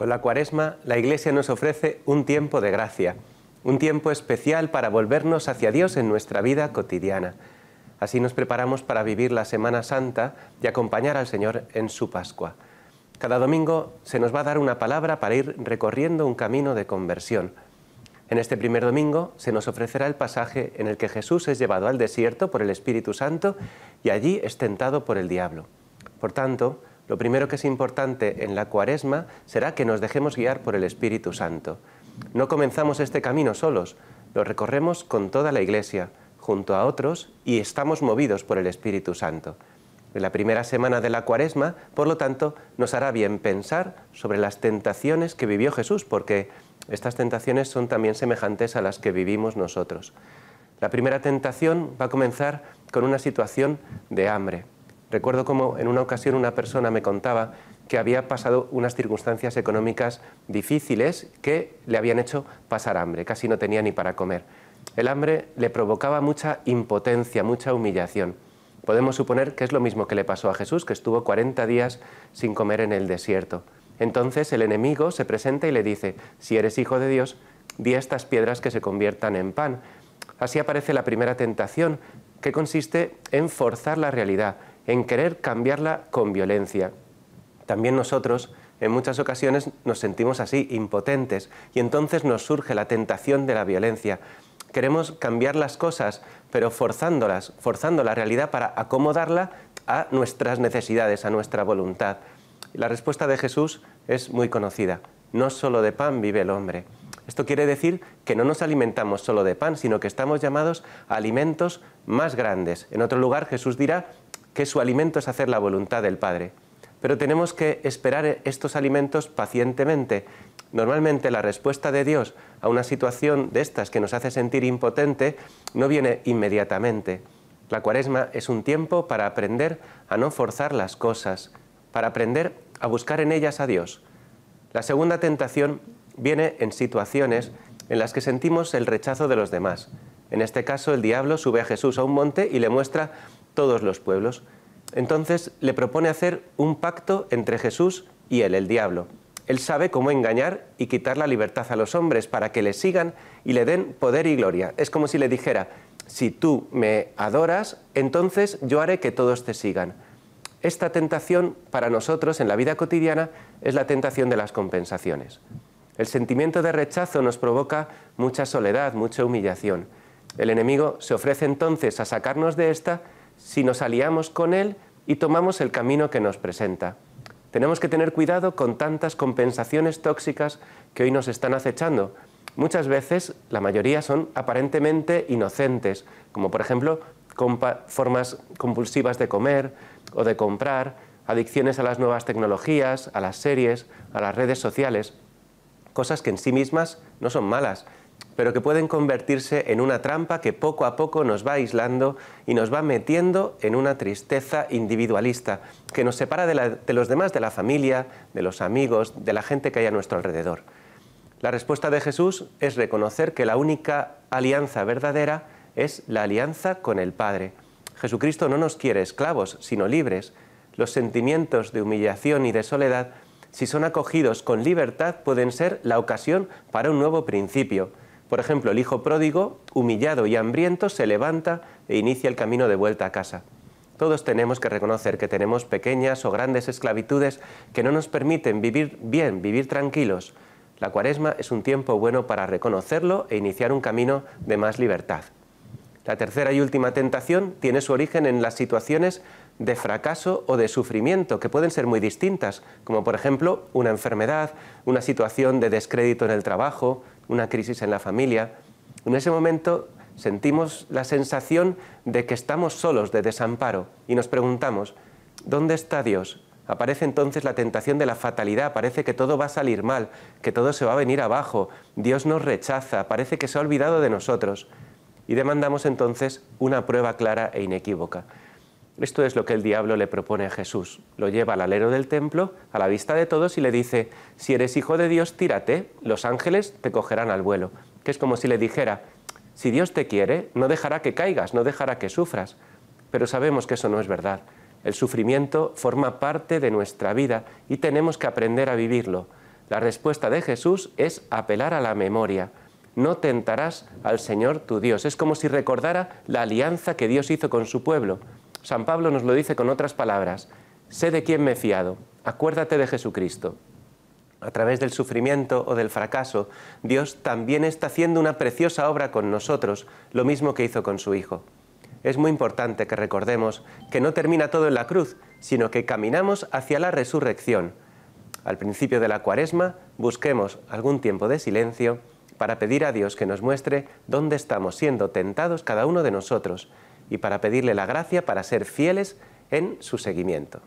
Con la cuaresma, la Iglesia nos ofrece un tiempo de gracia, un tiempo especial para volvernos hacia Dios en nuestra vida cotidiana. Así nos preparamos para vivir la Semana Santa y acompañar al Señor en su Pascua. Cada domingo se nos va a dar una palabra para ir recorriendo un camino de conversión. En este primer domingo se nos ofrecerá el pasaje en el que Jesús es llevado al desierto por el Espíritu Santo y allí es tentado por el diablo. Por tanto, lo primero que es importante en la cuaresma será que nos dejemos guiar por el Espíritu Santo. No comenzamos este camino solos, lo recorremos con toda la Iglesia, junto a otros, y estamos movidos por el Espíritu Santo. En la primera semana de la cuaresma, por lo tanto, nos hará bien pensar sobre las tentaciones que vivió Jesús, porque estas tentaciones son también semejantes a las que vivimos nosotros. La primera tentación va a comenzar con una situación de hambre. Recuerdo como en una ocasión una persona me contaba que había pasado unas circunstancias económicas difíciles que le habían hecho pasar hambre, casi no tenía ni para comer. El hambre le provocaba mucha impotencia, mucha humillación. Podemos suponer que es lo mismo que le pasó a Jesús, que estuvo 40 días sin comer en el desierto. Entonces el enemigo se presenta y le dice, si eres hijo de Dios, di estas piedras que se conviertan en pan. Así aparece la primera tentación, que consiste en forzar la realidad, en querer cambiarla con violencia. También nosotros en muchas ocasiones nos sentimos así, impotentes, y entonces nos surge la tentación de la violencia. Queremos cambiar las cosas, pero forzándolas, forzando la realidad para acomodarla a nuestras necesidades, a nuestra voluntad. La respuesta de Jesús es muy conocida. No solo de pan vive el hombre. Esto quiere decir que no nos alimentamos solo de pan, sino que estamos llamados a alimentos más grandes. En otro lugar Jesús dirá que su alimento es hacer la voluntad del Padre. Pero tenemos que esperar estos alimentos pacientemente. Normalmente la respuesta de Dios a una situación de estas que nos hace sentir impotente no viene inmediatamente. La cuaresma es un tiempo para aprender a no forzar las cosas, para aprender a buscar en ellas a Dios. La segunda tentación viene en situaciones en las que sentimos el rechazo de los demás. En este caso, el diablo sube a Jesús a un monte y le muestra todos los pueblos. Entonces le propone hacer un pacto entre Jesús y él, el diablo. Él sabe cómo engañar y quitar la libertad a los hombres para que le sigan y le den poder y gloria. Es como si le dijera, si tú me adoras, entonces yo haré que todos te sigan. Esta tentación para nosotros en la vida cotidiana es la tentación de las compensaciones. El sentimiento de rechazo nos provoca mucha soledad, mucha humillación. El enemigo se ofrece entonces a sacarnos de esta si nos aliamos con Él y tomamos el camino que nos presenta. Tenemos que tener cuidado con tantas compensaciones tóxicas que hoy nos están acechando. Muchas veces, la mayoría son aparentemente inocentes, como por ejemplo formas compulsivas de comer o de comprar, adicciones a las nuevas tecnologías, a las series, a las redes sociales, cosas que en sí mismas no son malas, pero que pueden convertirse en una trampa que poco a poco nos va aislando y nos va metiendo en una tristeza individualista que nos separa de, los demás, de la familia, de los amigos, de la gente que hay a nuestro alrededor. La respuesta de Jesús es reconocer que la única alianza verdadera es la alianza con el Padre. Jesucristo no nos quiere esclavos, sino libres. Los sentimientos de humillación y de soledad, si son acogidos con libertad, pueden ser la ocasión para un nuevo principio. Por ejemplo, el hijo pródigo, humillado y hambriento, se levanta e inicia el camino de vuelta a casa. Todos tenemos que reconocer que tenemos pequeñas o grandes esclavitudes que no nos permiten vivir bien, vivir tranquilos. La cuaresma es un tiempo bueno para reconocerlo e iniciar un camino de más libertad. La tercera y última tentación tiene su origen en las situaciones de fracaso o de sufrimiento, que pueden ser muy distintas, como por ejemplo una enfermedad, una situación de descrédito en el trabajo, una crisis en la familia. En ese momento sentimos la sensación de que estamos solos, de desamparo, y nos preguntamos, ¿dónde está Dios? Aparece entonces la tentación de la fatalidad, parece que todo va a salir mal, que todo se va a venir abajo, Dios nos rechaza, parece que se ha olvidado de nosotros. Y demandamos entonces una prueba clara e inequívoca. Esto es lo que el diablo le propone a Jesús. Lo lleva al alero del templo, a la vista de todos, y le dice, si eres hijo de Dios, tírate, los ángeles te cogerán al vuelo. Que es como si le dijera, si Dios te quiere, no dejará que caigas, no dejará que sufras. Pero sabemos que eso no es verdad. El sufrimiento forma parte de nuestra vida y tenemos que aprender a vivirlo. La respuesta de Jesús es apelar a la memoria. No tentarás al Señor tu Dios. Es como si recordara la alianza que Dios hizo con su pueblo San Pablo nos lo dice con otras palabras, sé de quién me he fiado, acuérdate de Jesucristo. A través del sufrimiento o del fracaso, Dios también está haciendo una preciosa obra con nosotros, lo mismo que hizo con su Hijo. Es muy importante que recordemos que no termina todo en la cruz, sino que caminamos hacia la resurrección. Al principio de la cuaresma, busquemos algún tiempo de silencio para pedir a Dios que nos muestre dónde estamos siendo tentados cada uno de nosotros y para pedirle la gracia para ser fieles en su seguimiento.